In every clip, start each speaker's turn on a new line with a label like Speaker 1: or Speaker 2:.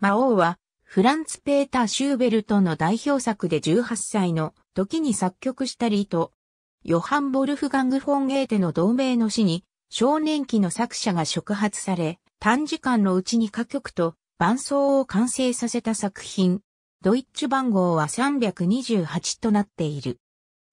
Speaker 1: 魔王は、フランツ・ペーター・シューベルトの代表作で18歳の時に作曲したリート、ヨハン・ボルフガング・フォン・ゲーテの同盟の死に、少年期の作者が触発され、短時間のうちに歌曲と伴奏を完成させた作品。ドイッチ番号は328となっている。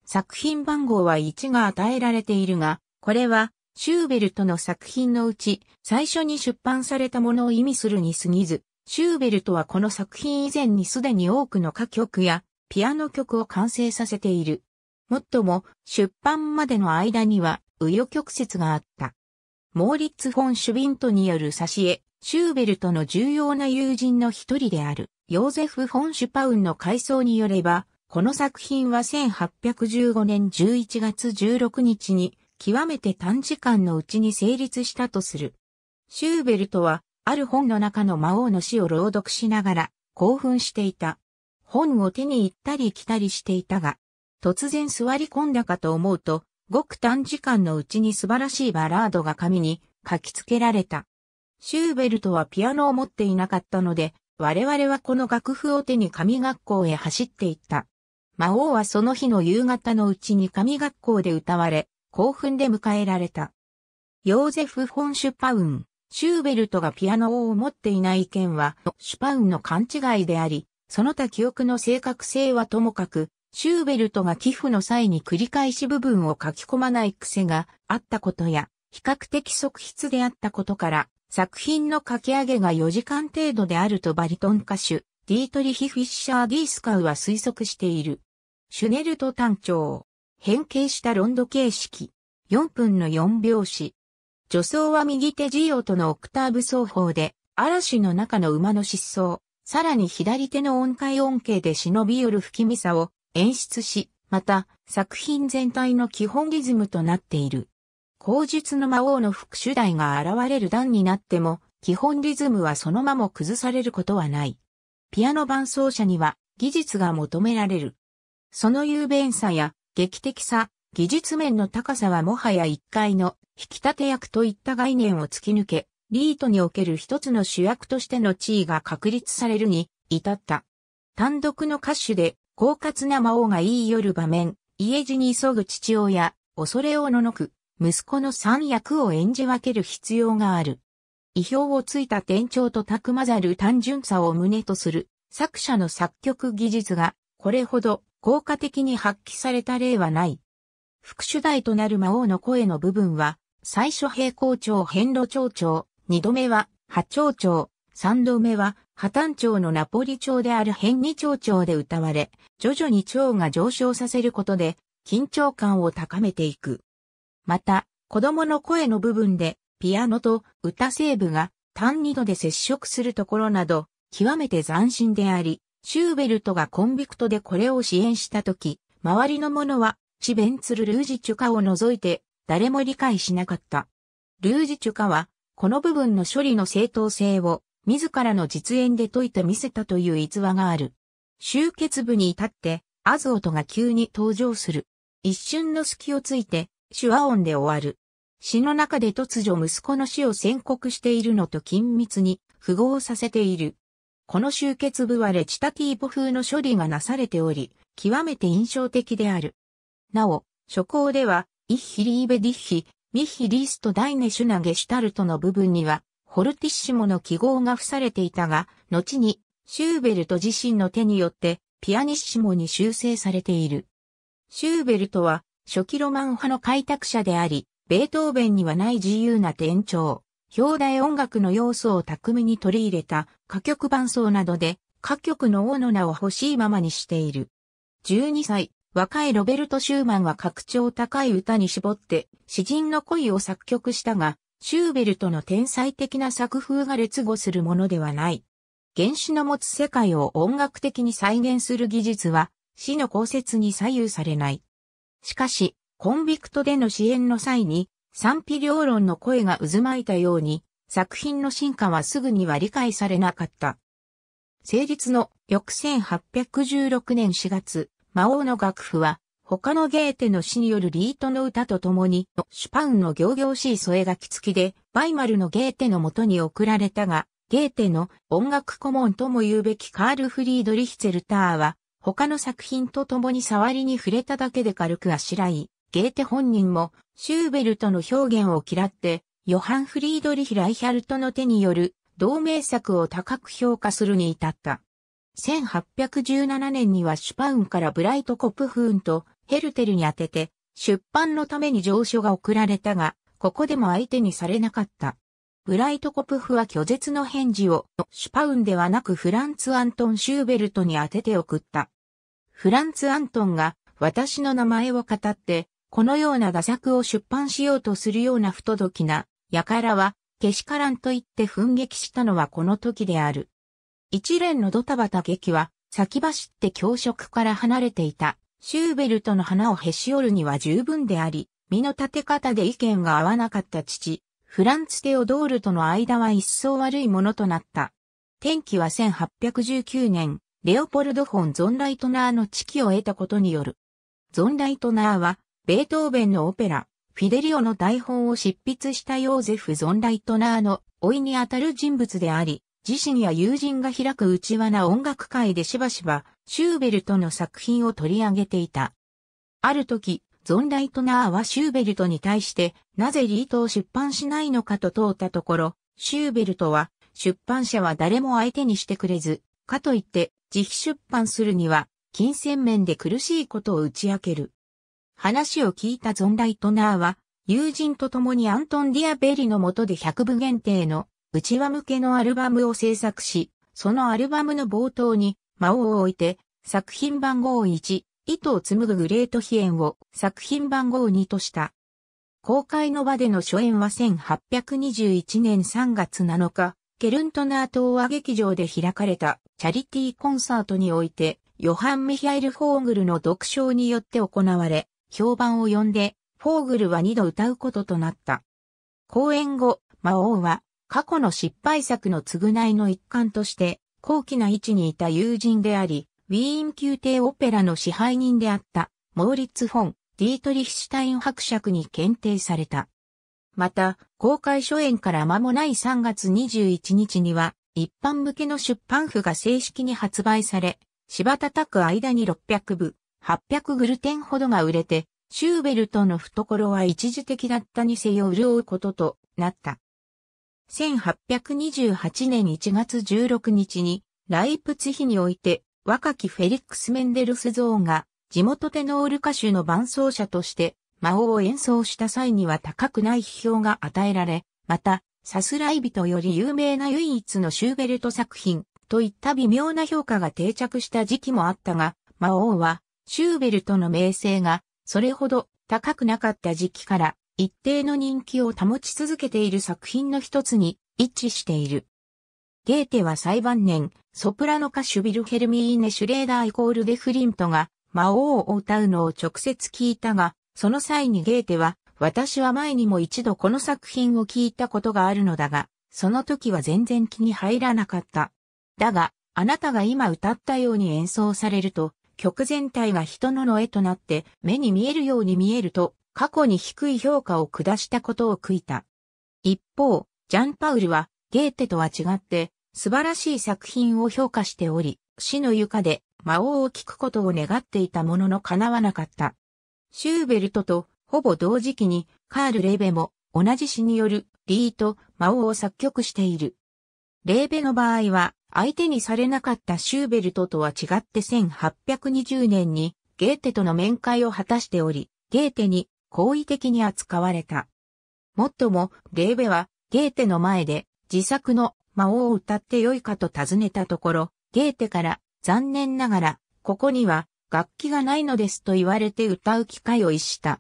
Speaker 1: 作品番号は1が与えられているが、これはシューベルトの作品のうち最初に出版されたものを意味するに過ぎず、シューベルトはこの作品以前にすでに多くの歌曲やピアノ曲を完成させている。もっとも出版までの間には紆余曲折があった。モーリッツ・フォン・シュビントによる挿絵、シューベルトの重要な友人の一人である、ヨーゼフ・フォン・シュパウンの回想によれば、この作品は1815年11月16日に、極めて短時間のうちに成立したとする。シューベルトは、ある本の中の魔王の死を朗読しながら、興奮していた。本を手に行ったり来たりしていたが、突然座り込んだかと思うと、ごく短時間のうちに素晴らしいバラードが紙に書き付けられた。シューベルトはピアノを持っていなかったので、我々はこの楽譜を手に神学校へ走っていった。魔王はその日の夕方のうちに神学校で歌われ、興奮で迎えられた。ヨーゼフ・フォンシュパウン。シューベルトがピアノを持っていない件は、シュパウンの勘違いであり、その他記憶の正確性はともかく、シューベルトが寄付の際に繰り返し部分を書き込まない癖があったことや、比較的側筆であったことから、作品の書き上げが4時間程度であるとバリトン歌手、ディートリヒ・フィッシャー・ディースカウは推測している。シュネルト単調。変形したロンド形式。4分の4拍子。助走は右手ジオとのオクターブ奏法で、嵐の中の馬の失踪、さらに左手の音階音形で忍び寄る吹き味さを演出し、また作品全体の基本リズムとなっている。口述の魔王の副主題が現れる段になっても、基本リズムはそのまま崩されることはない。ピアノ伴奏者には技術が求められる。その雄弁さや劇的さ、技術面の高さはもはや一階の引き立て役といった概念を突き抜け、リートにおける一つの主役としての地位が確立されるに至った。単独の歌手で、狡猾な魔王が言い寄る場面、家路に急ぐ父親、恐れをののく、息子の三役を演じ分ける必要がある。意表をついた店長とたくまざる単純さを胸とする作者の作曲技術がこれほど効果的に発揮された例はない。副主題となる魔王の声の部分は、最初平行調変路長調、二度目は波長調、三度目は波短調のナポリ調である変二長調で歌われ、徐々に調が上昇させることで、緊張感を高めていく。また、子供の声の部分で、ピアノと歌ー部が単二度で接触するところなど、極めて斬新であり、シューベルトがコンビクトでこれを支援したとき、周りの者はチベンツル・ルージチュカを除いて、誰も理解しなかった。ルージチュカは、この部分の処理の正当性を、自らの実演で解いて見せたという逸話がある。終結部に至って、アズオトが急に登場する。一瞬の隙をついて、手話音で終わる。詩の中で突如息子の死を宣告しているのと緊密に符号させている。この集結部はレチタティーボ風の処理がなされており、極めて印象的である。なお、初稿では、イッヒリーベディッヒ、ミッヒリーストダイネシュナゲシュタルトの部分には、ホルティッシモの記号が付されていたが、後に、シューベルト自身の手によって、ピアニッシモに修正されている。シューベルトは、初期ロマン派の開拓者であり、ベートーベンにはない自由な転調、表題音楽の要素を巧みに取り入れた歌曲伴奏などで、歌曲の王の名を欲しいままにしている。12歳、若いロベルト・シューマンは格調高い歌に絞って詩人の恋を作曲したが、シューベルトの天才的な作風が劣後するものではない。原始の持つ世界を音楽的に再現する技術は死の公説に左右されない。しかし、コンビクトでの支援の際に賛否両論の声が渦巻いたように作品の進化はすぐには理解されなかった。成立の翌1816年4月、魔王の楽譜は、他のゲーテの詩によるリートの歌と共に、シュパンの行々しい添え書き付きで、バイマルのゲーテの元に送られたが、ゲーテの音楽顧問とも言うべきカール・フリードリヒツェルターは、他の作品と共に触りに触れただけで軽くあしらい、ゲーテ本人もシューベルトの表現を嫌って、ヨハン・フリードリヒ・ライヒャルトの手による同盟作を高く評価するに至った。1817年にはシュパウンからブライトコプフーンとヘルテルに宛てて、出版のために上書が送られたが、ここでも相手にされなかった。ブライトコプフは拒絶の返事をシュパウンではなくフランツ・アントン・シューベルトに当てて送った。フランツ・アントンが私の名前を語って、このような画作を出版しようとするような不届きな、やからは、けしからんと言って奮撃したのはこの時である。一連のドタバタ劇は、先走って教職から離れていた、シューベルトの花をへし折るには十分であり、身の立て方で意見が合わなかった父、フランツ・テオドールとの間は一層悪いものとなった。天気は1819年、レオポルド・フォン・ゾンライトナーの知己を得たことによる。ゾンライトナーは、ベートーベンのオペラ、フィデリオの台本を執筆したヨーゼフ・ゾンライトナーの老いにあたる人物であり、自身や友人が開く内輪な音楽会でしばしば、シューベルトの作品を取り上げていた。ある時、ゾンライトナーはシューベルトに対して、なぜリートを出版しないのかと問うたところ、シューベルトは、出版社は誰も相手にしてくれず、かといって、自費出版するには、金銭面で苦しいことを打ち明ける。話を聞いたゾンライトナーは、友人と共にアントン・ディアベリの下で100部限定の内輪向けのアルバムを制作し、そのアルバムの冒頭に魔王を置いて作品番号1、糸を紡ぐグレートヒエンを作品番号2とした。公開の場での初演は1821年3月7日、ケルントナー東和劇場で開かれたチャリティーコンサートにおいて、ヨハン・ミヒャイル・フォーグルの読唱によって行われ、評判を呼んで、フォーグルは2度歌うこととなった。公演後、魔王は過去の失敗作の償いの一環として、高貴な位置にいた友人であり、ウィーン宮廷オペラの支配人であった、モーリッツ・フォン、ディートリヒシュタイン伯爵に検定された。また、公開初演から間もない3月21日には、一般向けの出版譜が正式に発売され、柴叩く間に600部、800グルテンほどが売れて、シューベルトの懐は一時的だったにせよ潤うこととなった。1828年1月16日に、ライプツィヒにおいて、若きフェリックス・メンデルスゾーンが、地元テノール歌手の伴奏者として、魔王を演奏した際には高くない批評が与えられ、また、さすらい人より有名な唯一のシューベルト作品、といった微妙な評価が定着した時期もあったが、魔王は、シューベルトの名声が、それほど高くなかった時期から、一定の人気を保ち続けている作品の一つに一致している。ゲーテは最晩年、ソプラノ歌手ビルヘルミーネ・シュレーダーイコール・デ・フリントが魔王を歌うのを直接聞いたが、その際にゲーテは、私は前にも一度この作品を聞いたことがあるのだが、その時は全然気に入らなかった。だが、あなたが今歌ったように演奏されると、曲全体が人のの絵となって目に見えるように見えると過去に低い評価を下したことを悔いた。一方、ジャンパウルは、ゲーテとは違って、素晴らしい作品を評価しており、死の床で魔王を聞くことを願っていたものの叶わなかった。シューベルトとほぼ同時期にカール・レーベも同じ詩によるリーと魔王を作曲している。レーベの場合は相手にされなかったシューベルトとは違って1820年にゲーテとの面会を果たしており、ゲーテに好意的に扱われた。もっとも、レーベは、ゲーテの前で、自作の魔王を歌ってよいかと尋ねたところ、ゲーテから、残念ながら、ここには、楽器がないのですと言われて歌う機会を逸した。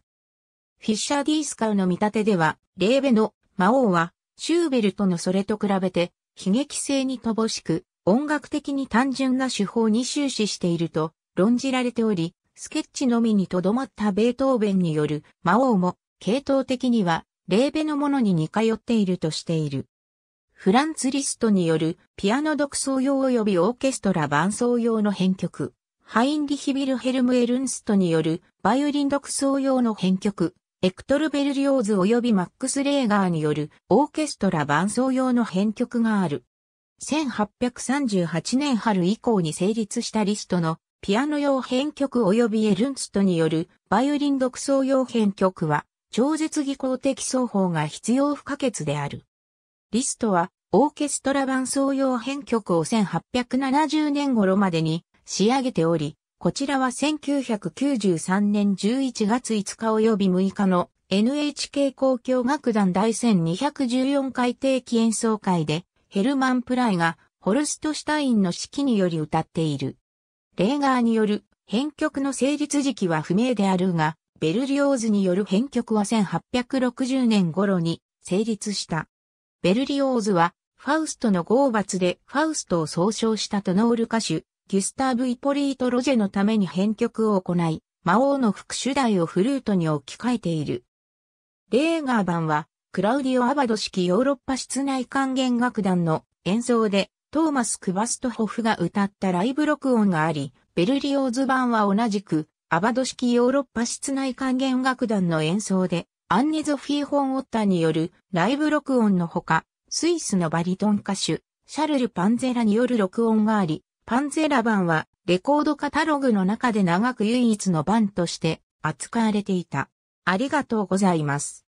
Speaker 1: フィッシャー・ディースカウの見立てでは、レーベの魔王は、シューベルトのそれと比べて、悲劇性に乏しく、音楽的に単純な手法に終始していると論じられており、スケッチのみにとどまったベートーベンによる魔王も、系統的には、レーベのものに似通っているとしている。フランツ・リストによるピアノ独奏用及びオーケストラ伴奏用の編曲、ハインリヒ・ビルヘルム・エルンストによるバイオリン独奏用の編曲、エクトル・ベルリオーズ及びマックス・レーガーによるオーケストラ伴奏用の編曲がある。1838年春以降に成立したリストのピアノ用編曲及びエルンストによるバイオリン独奏用編曲は、超絶技巧的奏法が必要不可欠である。リストは、オーケストラ伴奏用編曲を1870年頃までに仕上げており、こちらは1993年11月5日及び6日の NHK 交響楽団第1214回定期演奏会でヘルマン・プライがホルストシュタインの指揮により歌っている。レーガーによる編曲の成立時期は不明であるが、ベルリオーズによる編曲は1860年頃に成立した。ベルリオーズは、ファウストの号罰でファウストを総称したトノール歌手、ギュスターブ・イポリート・ロジェのために編曲を行い、魔王の副主題をフルートに置き換えている。レーガー版は、クラウディオ・アバド式ヨーロッパ室内管弦楽団の演奏で、トーマス・クバストホフが歌ったライブ録音があり、ベルリオーズ版は同じく、アバド式ヨーロッパ室内管弦楽団の演奏で、アンネ・ゾフィー・ホン・オッタによるライブ録音のほか、スイスのバリトン歌手、シャルル・パンゼラによる録音があり、パンゼラ版はレコードカタログの中で長く唯一の版として扱われていた。ありがとうございます。